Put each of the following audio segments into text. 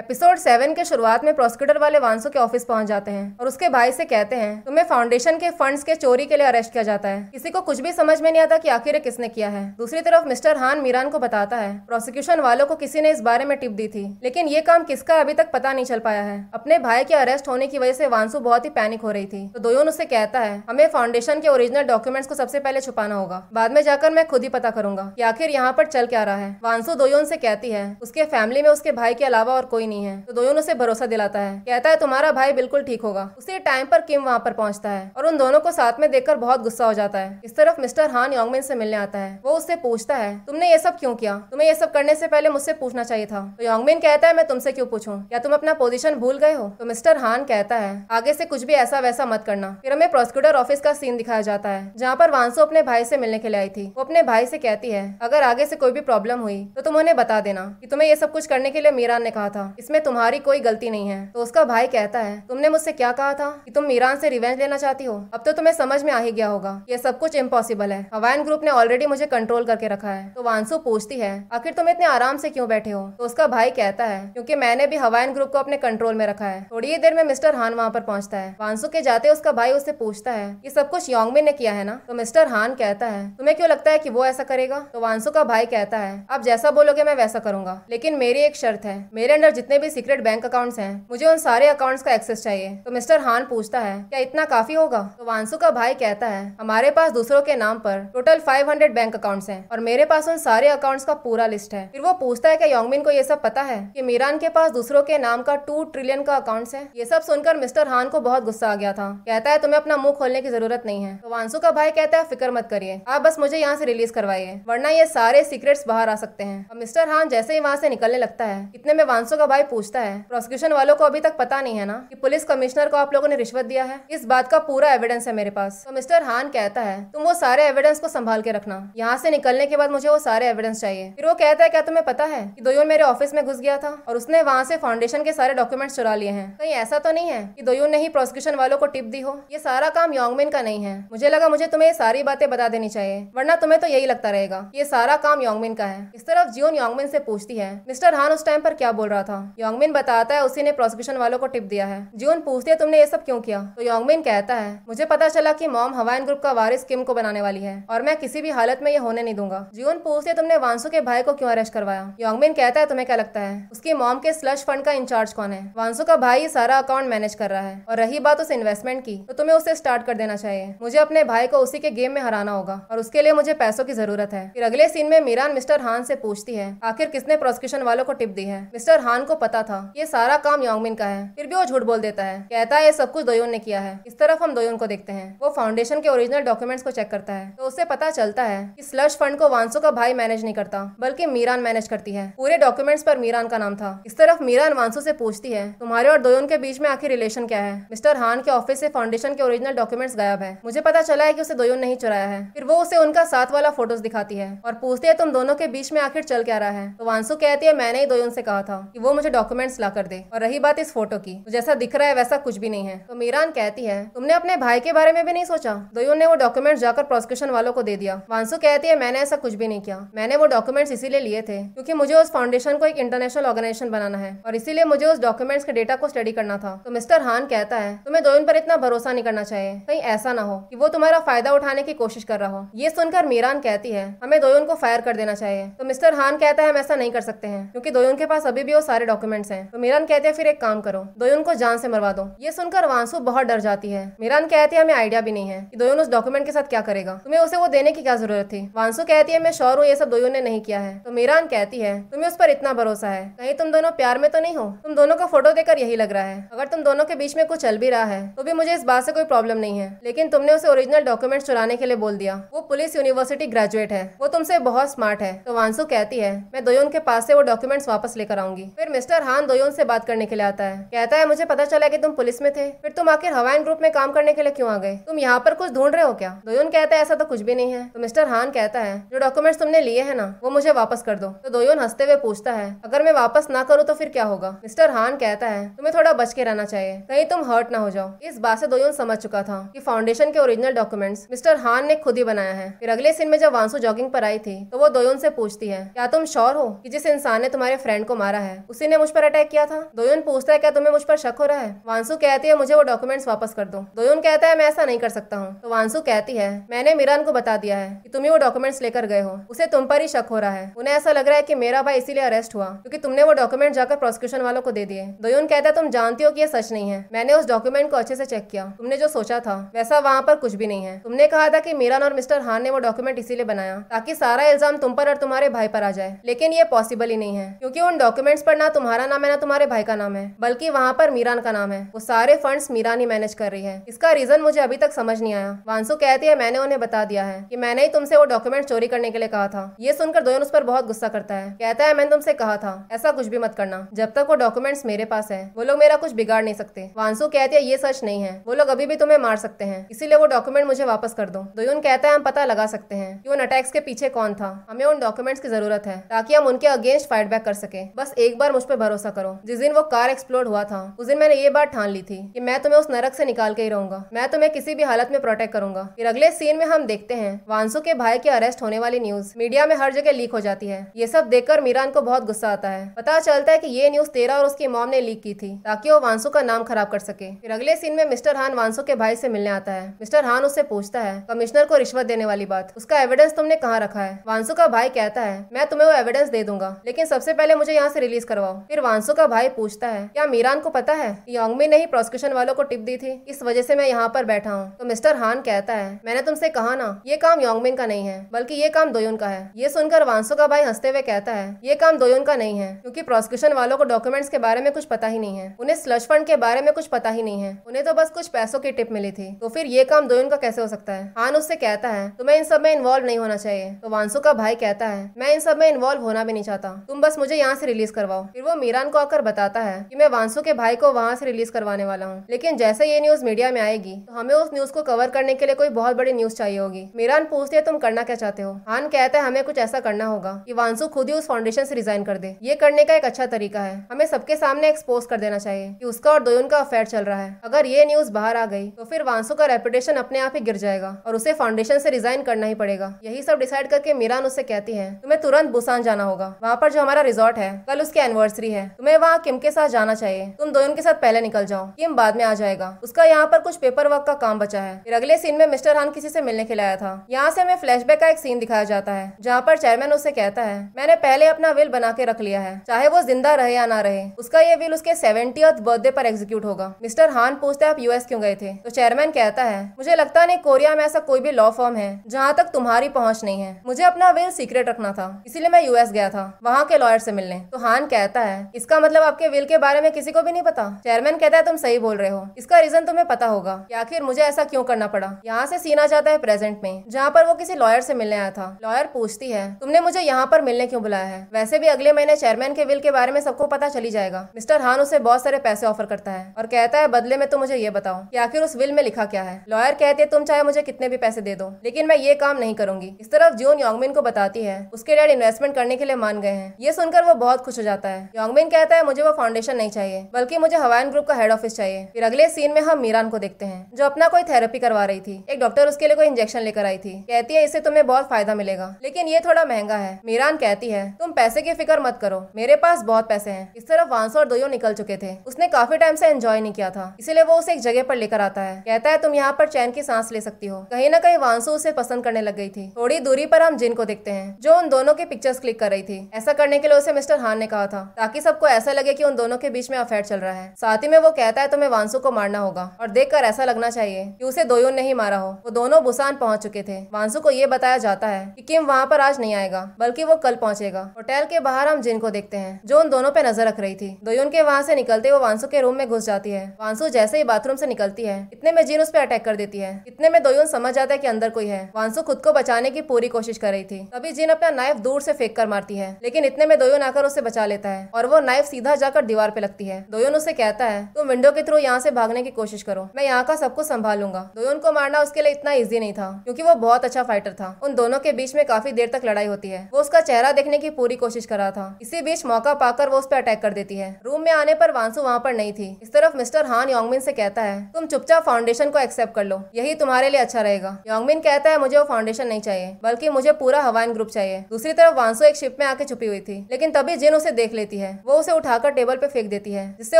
episode seven के शुरुआत में प्रोसिक्यूटर वाले वांसो के ऑफिस पहुंच जाते हैं और उसके भाई से कहते हैं तुम्हें फाउंडेशन के फंड्स के चोरी के लिए अरेस्ट किया जाता है किसी को कुछ भी समझ में नहीं आता कि आखिर किसने किया है दूसरी तरफ मिस्टर हान मीरान को बताता है प्रोसिक्यूशन वालों को किसी ने इस बारे में टिप दी थी लेकिन ये काम किसका अभी तक पता नहीं चल पाया है अपने भाई के अरेस्ट होने की वजह से वांसु बहुत ही पैनिक हो रही थी तो दोयोन उससे कहता है हमें फाउंडेशन के ओरिजिनल डॉक्यूमेंट्स को सबसे पहले छुपाना होगा बाद में जाकर मैं खुद ही पता करूंगा की आखिर यहाँ पर चल क्या रहा है वांसु दोयोन से कहती है उसके फैमिली में उसके भाई के अलावा और कोई कोई नहीं है तो दोनों उसे भरोसा दिलाता है कहता है तुम्हारा भाई बिल्कुल ठीक होगा उसी टाइम पर किम वहाँ पर पहुँचता है और उन दोनों को साथ में देखकर बहुत गुस्सा हो जाता है इस तरफ मिस्टर हान योंगमिन से मिलने आता है वो उससे पूछता है तुमने ये सब क्यों किया तुम्हें ये सब करने से पहले मुझसे पूछना चाहिए था तो योंगमिन कहता है मैं तुमसे क्यों पूछूं क्या तुम अपना पोजीशन भूल गए हो तो मिस्टर हान कहता है आगे से कुछ भी ऐसा वैसा मत करना फिर हमें प्रोसिक्यूटर ऑफिस का सीन दिखाया जाता है जहाँ पर वांसो अपने भाई से मिलने के लिए आई थी वो अपने भाई से कहती है अगर आगे से कोई भी प्रॉब्लम हुई तो तुम उन्हें बता देना कि तुम्हें ये सब कुछ करने के लिए मीरान ने कहा था इसमें तुम्हारी कोई गलती नहीं है तो उसका भाई कहता है तुमने मुझसे क्या कहा था कि तुम ईरान से रिवेंज लेना चाहती हो अब तो तुम्हें समझ में आ ही गया होगा ये सब कुछ इम्पॉसिबल है हवाइन ग्रुप ने ऑलरेडी मुझे कंट्रोल करके रखा है तो वांसु पूछती है आखिर तुम इतने आराम से क्यों बैठे हो तो उसका भाई कहता है क्यूँकी मैंने भी हवाइन ग्रुप को अपने कंट्रोल में रखा है थोड़ी ही देर में मिस्टर हान वहाँ पर पहुँचता है वांसु के जाते उसका भाई उससे पूछता है ये सब कुछ योंगमिन ने किया है ना तो मिस्टर हान कहता है तुम्हें क्यों लगता है की वो ऐसा करेगा तो वांसु का भाई कहता है आप जैसा बोलोगे मैं वैसा करूंगा लेकिन मेरी एक शर्त है मेरे अंदर जितने भी सीक्रेट बैंक अकाउंट्स हैं मुझे उन सारे अकाउंट्स का एक्सेस चाहिए तो मिस्टर हान पूछता है क्या इतना काफी होगा तो वांसु का भाई कहता है हमारे पास दूसरों के नाम पर टोटल 500 बैंक अकाउंट्स हैं और मेरे पास उन सारे अकाउंट्स का पूरा लिस्ट है फिर वो पूछता है क्या योंगमिन को ये सब पता है कि मीरान के पास दूसरों के नाम का टू ट्रिलियन का अकाउंट्स है ये सब सुनकर मिस्टर हान को बहुत गुस्सा आ गया था कहता है तुम्हें अपना मुंह खोलने की जरूरत नहीं है तो वांसु का भाई कहता है फिक्र मत करिए आप बस मुझे यहाँ से रिलीज करवाइए वरना ये सारे सीक्रेट्स बाहर आ सकते हैं और मिस्टर हान जैसे ही वहाँ से निकलने लगता है इतने में वांसु का भाई पूछता है प्रोसिक्यूशन वालों को अभी तक पता नहीं है ना कि पुलिस कमिश्नर को आप लोगों ने रिश्वत दिया है इस बात का पूरा एविडेंस है मेरे पास तो मिस्टर हान कहता है तुम वो सारे एविडेंस को संभाल के रखना यहाँ से निकलने के बाद मुझे वो सारे एविडेंस चाहिए फिर वो कहता है क्या तुम्हें पता है की दोयून मेरे ऑफिस में घुस गया था और उसने वहाँ से फाउंडेशन के सारे डॉक्यूमेंट्स चुरा लिए हैं कहीं ऐसा तो नहीं है की दोयून ने ही प्रोसिक्यूशन वालों को टिप दी हो ये सारा काम योंगमिन का नहीं है मुझे लगा मुझे तुम्हें ये सारी बातें बता देनी चाहिए वरना तुम्हें तो यही लगता रहेगा ये सारा काम योंगमिन का है इस तरफ जियोन योंगमिन से पूछती है मिस्टर हान उस टाइम पर क्या बोल रहा था योंगमिन बताता है उसी ने प्रोसिक्यूशन वालों को टिप दिया है जून पूछती है तुमने ये सब क्यों किया तो योंगमिन कहता है मुझे पता चला की मॉम हवाइन ग्रुप का वारिस किम को बनाने वाली है और मैं किसी भी हालत में ये होने नहीं दूंगा जून पूछती है तुमने वांसु के भाई को क्यों अरेस्ट करवाया योंगमिन कहता है तुम्हें क्या लगता है उसकी मॉम के स्लश फंड का इंचार्ज कौन है वांसु का भाई सारा अकाउंट मैनेज कर रहा है और रही बात उस इन्वेस्टमेंट की तो तुम्हें उसे स्टार्ट कर देना चाहिए मुझे अपने भाई को उसी के गेम में हराना होगा और उसके लिए मुझे पैसों की जरूरत है फिर अगले सीन में मीरान मिस्टर हान से पूछती है आखिर किसने प्रोसिक्यूशन वालों को टिप दी है मिस्टर हान खान को पता था ये सारा काम योंगमिन का है फिर भी वो झूठ बोल देता है कहता है ये सब कुछ दोयोन ने किया है इस तरफ हम दोयोन को देखते हैं वो फाउंडेशन के ओरिजिनल डॉक्यूमेंट्स को चेक करता है तो उसे पता चलता है कि स्लश फंड को वांसो का भाई मैनेज नहीं करता बल्कि मीरान मैनेज करती है पूरे डॉक्यूमेंट्स पर मीरान का नाम था इस तरफ मीरान वांसो से पूछती है तुम्हारे और दोयोन के बीच में आखिर रिलेशन क्या है मिस्टर हान के ऑफिस से फाउंडेशन के ओरिजिनल डॉक्यूमेंट्स गायब है मुझे पता चला है की उसे दोयोन नहीं चुराया है फिर वो उसे उनका साथ वाला फोटोज दिखाती है और पूछती है तुम दोनों के बीच में आखिर चल क्या रहा है तो वांसो कहती है मैंने ही दोयोन से कहा था कि वो मुझे डॉक्यूमेंट्स ला कर दे और रही बात इस फोटो की तो जैसा दिख रहा है वैसा कुछ भी नहीं है तो मीरान कहती है तुमने अपने भाई के बारे में भी नहीं सोचा दोयोन ने वो डॉक्यूमेंट जाकर प्रोसिक्यूशन वालों को दे दिया वांसु कहती है मैंने ऐसा कुछ भी नहीं किया मैंने वो डॉक्यूमेंट्स इसीलिए लिए थे क्योंकि मुझे उस फाउंडेशन को एक इंटरनेशनल ऑर्गेनाइजेशन बनाना है और इसीलिए मुझे उस डॉक्यूमेंट्स के डेटा को स्टडी करना था तो मिस्टर हान कहता है तुम्हें दोयोन पर इतना भरोसा नहीं करना चाहिए कहीं ऐसा ना हो कि वो तुम्हारा फायदा उठाने की कोशिश कर रहा हो ये सुनकर मीरान कहती है हमें दोयोन को फायर कर देना चाहिए तो मिस्टर हान कहता है हम ऐसा नहीं कर सकते हैं क्योंकि दोयोन के पास अभी भी वो सारे सारे डॉक्यूमेंट्स हैं तो मीरान कहते हैं फिर एक काम करो दो को जान से मरवा दो ये सुनकर वांसु बहुत डर जाती है मीरान कहती है हमें आइडिया भी नहीं है कि दोयन उस डॉक्यूमेंट के साथ क्या करेगा तुम्हें उसे वो देने की क्या जरूरत थी वांसु कहती है मैं श्योर हूँ ये सब दोयन ने नहीं किया है तो मीरान कहती है तुम्हें उस पर इतना भरोसा है कहीं तुम दोनों प्यार में तो नहीं हो तुम दोनों का फोटो देकर यही लग रहा है अगर तुम दोनों के बीच में कुछ चल भी रहा है तो भी मुझे इस बात से कोई प्रॉब्लम नहीं है लेकिन तुमने उसे ओरिजिनल डॉक्यूमेंट चुराने के लिए बोल दिया वो पुलिस यूनिवर्सिटी ग्रेजुएट है वो तुमसे बहुत स्मार्ट है तो वांसु कहती है मैं दोयोन के पास से वो डॉक्यूमेंट्स वापस लेकर आऊंगी फिर मिस्टर हान दोयोन से बात करने के लिए आता है कहता है मुझे पता चला कि तुम पुलिस में थे फिर तुम आखिर हवाइन ग्रुप में काम करने के लिए क्यों आ गए तुम यहाँ पर कुछ ढूंढ रहे हो क्या दोयोन कहता है ऐसा तो कुछ भी नहीं है तो मिस्टर हान कहता है जो डॉक्यूमेंट्स तुमने लिए है ना वो मुझे वापस कर दो तो दोयोन हंसते हुए पूछता है अगर मैं वापस ना करूँ तो फिर क्या होगा मिस्टर हान कहता है तुम्हें थोड़ा बच के रहना चाहिए कहीं तुम हर्ट ना हो जाओ इस बात से दोयोन समझ चुका था की फाउंडेशन के ओरिजिनल डॉक्यूमेंट्स मिस्टर हान ने खुद ही बनाया है फिर अगले सीन में जब वांसु जॉगिंग पर आई थी तो वो दोयोन से पूछती है क्या तुम श्योर हो कि जिस इंसान ने तुम्हारे फ्रेंड को मारा है उसे किसी ने मुझ पर अटैक किया था दोयुन पूछता है क्या तुम्हें मुझ पर शक हो रहा है वांसु कहती है मुझे वो डॉक्यूमेंट्स वापस कर दो दोयुन कहता है मैं ऐसा नहीं कर सकता हूँ तो वांसु कहती है मैंने मीरान को बता दिया है कि तुम्हें वो डॉक्यूमेंट्स लेकर गए हो उसे तुम पर ही शक हो रहा है उन्हें ऐसा लग रहा है की मेरा भाई इसीलिए अरेस्ट हुआ क्योंकि तुमने वो डॉक्यूमेंट जाकर प्रोसिक्यूशन वालों को दे दिए दोयुन कहता है तुम जानती हो कि ये सच नहीं है मैंने उस डॉक्यूमेंट को अच्छे से चेक किया तुमने जो सोचा था वैसा वहाँ पर कुछ भी नहीं है तुमने कहा था की मीरान और मिस्टर हान ने वो डॉक्यूमेंट इसीलिए बनाया ताकि सारा इल्जाम तुम पर और तुम्हारे भाई पर आ जाए लेकिन ये पॉसिबल ही नहीं है क्योंकि उन डॉक्यूमेंट्स पर ना तुम्हारा नाम है ना तुम्हारे भाई का नाम है बल्कि वहाँ पर मीरान का नाम है वो सारे फंड्स मीरान ही मैनेज कर रही है इसका रीजन मुझे अभी तक समझ नहीं आया वांसु कहती है मैंने उन्हें बता दिया है कि मैंने ही तुमसे वो डॉक्यूमेंट चोरी करने के लिए कहा था ये सुनकर दोयन उस पर बहुत गुस्सा करता है कहता है मैंने तुमसे कहा था ऐसा कुछ भी मत करना जब तक वो डॉक्यूमेंट्स मेरे पास है वो लोग मेरा कुछ बिगाड़ नहीं सकते वांसु कहती है ये सच नहीं है वो लोग अभी भी तुम्हें मार सकते हैं इसीलिए वो डॉक्यूमेंट मुझे वापस कर दो दोयन कहता है हम पता लगा सकते हैं कि उन अटैक्स के पीछे कौन था हमें उन डॉक्यूमेंट्स की जरूरत है ताकि हम उनके अगेंस्ट फाइट बैक कर सके बस एक बार उस पे भरोसा करो जिस दिन वो कार एक्सप्लोड हुआ था उस दिन मैंने ये बात ठान ली थी कि मैं तुम्हें उस नरक से निकाल के ही रहूंगा मैं तुम्हें किसी भी हालत में प्रोटेक्ट करूंगा फिर अगले सीन में हम देखते हैं वांसु के भाई के अरेस्ट होने वाली न्यूज मीडिया में हर जगह लीक हो जाती है ये सब देखकर मीरान को बहुत गुस्सा आता है पता चलता है की ये न्यूज तेरा और उसकी मॉम ने लीक की थी ताकि वो वांसु का नाम खराब कर सके फिर अगले सीन में मिस्टर हान वांसु के भाई से मिलने आता है मिस्टर हान उससे पूछता है कमिश्नर को रिश्वत देने वाली बात उसका एविडेंस तुमने कहाँ रखा है वांसु का भाई कहता है मैं तुम्हें वो एविडेंस दे दूंगा लेकिन सबसे पहले मुझे यहाँ से रिलीज करवाओ बताओ फिर वांसो का भाई पूछता है क्या मीरान को पता है योंगमी ने ही प्रोसिक्यूशन वालों को टिप दी थी इस वजह से मैं यहाँ पर बैठा हूँ तो मिस्टर हान कहता है मैंने तुमसे कहा ना ये काम योंगमिन का नहीं है बल्कि ये काम दोयुन का है ये सुनकर वांसो का भाई हंसते हुए कहता है ये काम दोयुन का नहीं है क्योंकि प्रोसिक्यूशन वालों को डॉक्यूमेंट्स के बारे में कुछ पता ही नहीं है उन्हें स्लश फंड के बारे में कुछ पता ही नहीं है उन्हें तो बस कुछ पैसों की टिप मिली थी तो फिर ये काम दोयुन का कैसे हो सकता है हान उससे कहता है तुम्हें इन सब में इन्वॉल्व नहीं होना चाहिए तो वांसो का भाई कहता है मैं इन सब में इन्वॉल्व होना भी नहीं चाहता तुम बस मुझे यहाँ से रिलीज करवाओ फिर वो मीरान को आकर बताता है कि मैं वांसु के भाई को वहाँ से रिलीज करवाने वाला हूँ लेकिन जैसे ये न्यूज मीडिया में आएगी तो हमें उस न्यूज को कवर करने के लिए कोई बहुत बड़ी न्यूज चाहिए होगी मीरान पूछते है तुम करना क्या चाहते हो हान कहता है हमें कुछ ऐसा करना होगा की वांसु खुद ही उस फाउंडेशन से रिजाइन कर दे ये करने का एक अच्छा तरीका है हमें सबके सामने एक्सपोज कर देना चाहिए की उसका और दोयन का अफेयर चल रहा है अगर ये न्यूज बाहर आ गई तो फिर वांसु का रेपुटेशन अपने आप ही गिर जाएगा और उसे फाउंडेशन से रिजाइन करना ही पड़ेगा यही सब डिसाइड करके मीरान उससे कहती है तुम्हें तुरंत बुसान जाना होगा वहाँ पर जो हमारा रिजॉर्ट है कल उसके एनवर्सरी एनिवर्सरी है तुम्हें वहाँ किम के साथ जाना चाहिए तुम दोनों के साथ पहले निकल जाओ किम बाद में आ जाएगा उसका यहाँ पर कुछ पेपर वर्क का काम बचा है फिर अगले सीन में मिस्टर हान किसी से मिलने के लिए था यहाँ से हमें फ्लैश का एक सीन दिखाया जाता है जहाँ पर चेयरमैन उससे कहता है मैंने पहले अपना विल बना के रख लिया है चाहे वो जिंदा रहे या ना रहे उसका ये विल उसके सेवेंटी बर्थडे पर एग्जीक्यूट होगा मिस्टर हान पूछते आप यूएस क्यों गए थे तो चेयरमैन कहता है मुझे लगता नहीं कोरिया में ऐसा कोई भी लॉ फॉर्म है जहाँ तक तुम्हारी पहुँच नहीं है मुझे अपना विल सीक्रेट रखना था इसीलिए मैं यूएस गया था वहाँ के लॉयर से मिलने तो हान कहता रहता है इसका मतलब आपके विल के बारे में किसी को भी नहीं पता चेयरमैन कहता है तुम सही बोल रहे हो इसका रीजन तुम्हें पता होगा कि आखिर मुझे ऐसा क्यों करना पड़ा यहाँ से सीना जाता है प्रेजेंट में जहाँ पर वो किसी लॉयर से मिलने आया था लॉयर पूछती है तुमने मुझे यहाँ पर मिलने क्यों बुलाया है वैसे भी अगले महीने चेयरमैन के विल के बारे में सबको पता चली जाएगा मिस्टर हान उसे बहुत सारे पैसे ऑफर करता है और कहता है बदले में तुम मुझे ये बताओ कि आखिर उस विल में लिखा क्या है लॉयर कहते तुम चाहे मुझे कितने भी पैसे दे दो लेकिन मैं ये काम नहीं करूंगी इस तरफ जून योंगमिन को बताती है उसके डैड इन्वेस्टमेंट करने के लिए मान गए हैं ये सुनकर वो बहुत खुश हो जाता है है योंगमिन कहता है मुझे वो फाउंडेशन नहीं चाहिए बल्कि मुझे हवाइन ग्रुप का हेड ऑफिस चाहिए फिर अगले सीन में हम मीरान को देखते हैं जो अपना कोई थेरेपी करवा रही थी एक डॉक्टर उसके लिए कोई इंजेक्शन लेकर आई थी कहती है इससे तुम्हें बहुत फायदा मिलेगा लेकिन ये थोड़ा महंगा है मीरान कहती है तुम पैसे की फिक्र मत करो मेरे पास बहुत पैसे हैं इस तरफ वांसो और दोयो निकल चुके थे उसने काफी टाइम से एंजॉय नहीं किया था इसीलिए वो उसे एक जगह पर लेकर आता है कहता है तुम यहाँ पर चैन की सांस ले सकती हो कहीं ना कहीं वांसो उसे पसंद करने लग गई थी थोड़ी दूरी पर हम जिन को देखते हैं जो उन दोनों के पिक्चर्स क्लिक कर रही थी ऐसा करने के लिए उसे मिस्टर हान ने कहा था ताकि सबको ऐसा लगे कि उन दोनों के बीच में अफेयर चल रहा है साथ ही में वो कहता है तुम्हें वांसु को मारना होगा और देखकर ऐसा लगना चाहिए कि उसे दोयोन ने ही मारा हो वो दोनों बुसान पहुंच चुके थे वांसु को ये बताया जाता है कि किम वहाँ पर आज नहीं आएगा बल्कि वो कल पहुँचेगा होटल के बाहर हम जिन को देखते हैं जो उन दोनों पे नजर रख रही थी दोयोन के वहाँ से निकलते वो वांसु के रूम में घुस जाती है वांसु जैसे ही बाथरूम से निकलती है इतने में जीन उस पर अटैक कर देती है इतने में दोयोन समझ जाता है की अंदर कोई है वांसु खुद को बचाने की पूरी कोशिश कर रही थी तभी जीन अपना नाइफ दूर से फेंक कर मारती है लेकिन इतने में दोयोन आकर उसे बचा लेता है है और वो नाइफ सीधा जाकर दीवार पे लगती है दोयोन उसे कहता है तुम विंडो के थ्रू यहाँ से भागने की कोशिश करो मैं यहाँ का सब संभाल लूंगा दोयोन को मारना उसके लिए इतना ईजी नहीं था क्यूँकी वो बहुत अच्छा फाइटर था उन दोनों के बीच में काफी देर तक लड़ाई होती है वो उसका चेहरा देखने की पूरी कोशिश कर रहा था इसी बीच मौका पाकर वो उस पर अटैक कर देती है रूम में आने पर वांसु वहाँ पर नहीं थी इस तरफ मिस्टर हान योंगमिन से कहता है तुम चुपचाप फाउंडेशन को एक्सेप्ट कर लो यही तुम्हारे लिए अच्छा रहेगा योंगमिन कहता है मुझे वो फाउंडेशन नहीं चाहिए बल्कि मुझे पूरा हवाइन ग्रुप चाहिए दूसरी तरफ वांसु एक शिप में आके छुपी हुई थी लेकिन तभी जिन उसे देख लेती देती है वो उसे उठाकर टेबल पे फेंक देती है जिससे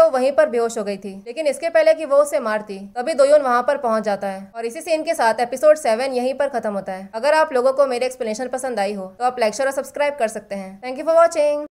वो वहीं पर बेहोश हो गई थी लेकिन इसके पहले कि वो उसे मारती तभी दोयोन वहाँ पर पहुंच जाता है और इसी सीन के साथ एपिसोड सेवन यहीं पर खत्म होता है अगर आप लोगों को मेरे एक्सप्लेनेशन पसंद आई हो तो आप लाइक और सब्सक्राइब कर सकते हैं थैंक यू फॉर वॉचिंग